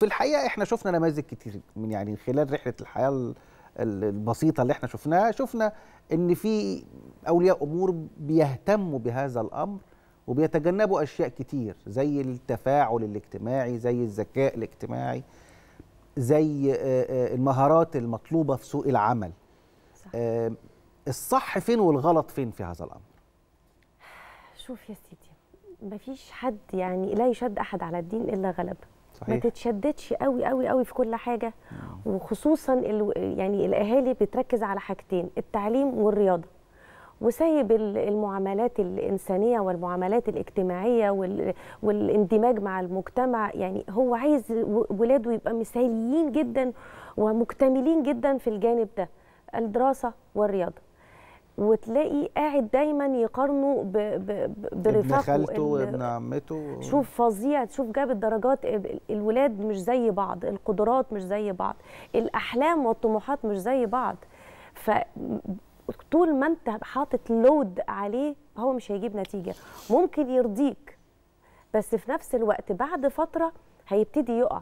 في الحقيقه احنا شفنا نماذج كتير من يعني خلال رحله الحياه البسيطه اللي احنا شفناها شفنا ان في اولياء امور بيهتموا بهذا الامر وبيتجنبوا اشياء كتير زي التفاعل الاجتماعي زي الذكاء الاجتماعي زي آه، آه، المهارات المطلوبه في سوق العمل صح. آه، الصح فين والغلط فين في هذا الامر شوف يا سيدي مفيش حد يعني لا يشد احد على الدين الا غلبه صحيح. ما تتشددش قوي قوي قوي في كل حاجه وخصوصا يعني الاهالي بتركز على حاجتين التعليم والرياضه وسايب المعاملات الإنسانية والمعاملات الاجتماعية والاندماج مع المجتمع يعني هو عايز ولاده يبقى مثاليين جدا ومكتملين جدا في الجانب ده الدراسة والرياضة وتلاقي قاعد دايما يقارنه ب... ب... برفاقه ابن خالته وابن عمته شوف فظيع تشوف جاب الدرجات الولاد مش زي بعض القدرات مش زي بعض الاحلام والطموحات مش زي بعض ف طول ما انت حاطط لود عليه هو مش هيجيب نتيجه ممكن يرضيك بس في نفس الوقت بعد فتره هيبتدي يقع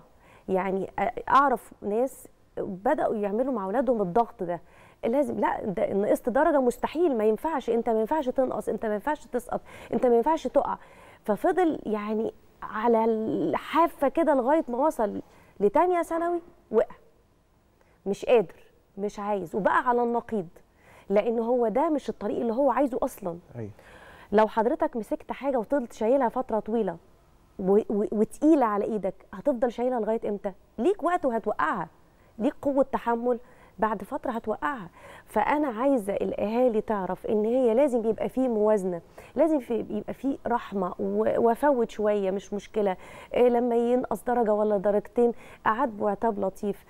يعني اعرف ناس بداوا يعملوا مع اولادهم الضغط ده لازم لا ده نقصت درجه مستحيل ما ينفعش انت ما ينفعش تنقص انت ما ينفعش تسقط انت ما ينفعش تقع ففضل يعني على الحافه كده لغايه ما وصل لتانية ثانوي وقع مش قادر مش عايز وبقى على النقيض لان هو ده مش الطريق اللي هو عايزه اصلا أي. أيوة. لو حضرتك مسكت حاجه وفضلت شايلها فتره طويله وتقيله على ايدك هتفضل شايلها لغايه امتى ليك وقت وهتوقعها ليك قوه تحمل بعد فتره هتوقعها فانا عايزه الاهالي تعرف ان هي لازم يبقى فيه موازنه لازم في يبقى فيه رحمه وافوت شويه مش مشكله إيه لما ينقص درجه ولا درجتين اعاتبه عتاب لطيف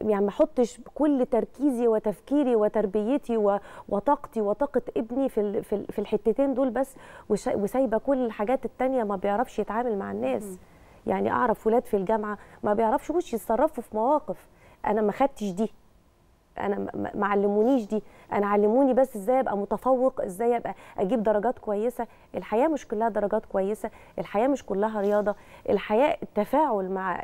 يعني ما احطش كل تركيزي وتفكيري وتربيتي وطاقتي وطاقه ابني في في الحتتين دول بس وسايبه كل الحاجات التانية ما بيعرفش يتعامل مع الناس يعني اعرف ولاد في الجامعه ما بيعرفش يتصرفوا في مواقف انا ما خدتش دي انا ما علمونيش دي انا علموني بس ازاي ابقى متفوق ازاي ابقى اجيب درجات كويسه الحياه مش كلها درجات كويسه الحياه مش كلها رياضه الحياه التفاعل مع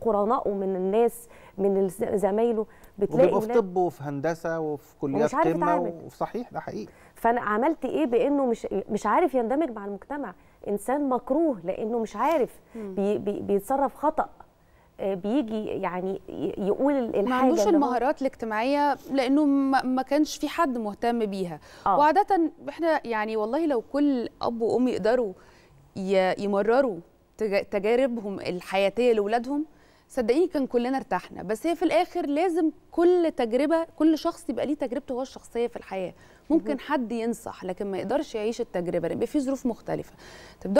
قرنائه من الناس من زمايله بتلاقي في طب وفي هندسه وفي كليات قمه وفي صحيح ده حقيقي فانا عملت ايه بانه مش مش عارف يندمج مع المجتمع انسان مكروه لانه مش عارف بي بي بيتصرف خطأ بيجي يعني يقول الحاجه ما عندوش المهارات الاجتماعيه لانه ما كانش في حد مهتم بيها آه. وعاده احنا يعني والله لو كل اب وام يقدروا يمرروا تجاربهم الحياتيه لاولادهم صدقيني كان كلنا ارتحنا بس هي في الاخر لازم كل تجربه كل شخص يبقى ليه تجربته هو الشخصيه في الحياه ممكن حد ينصح لكن ما يقدرش يعيش التجربه لان في ظروف مختلفه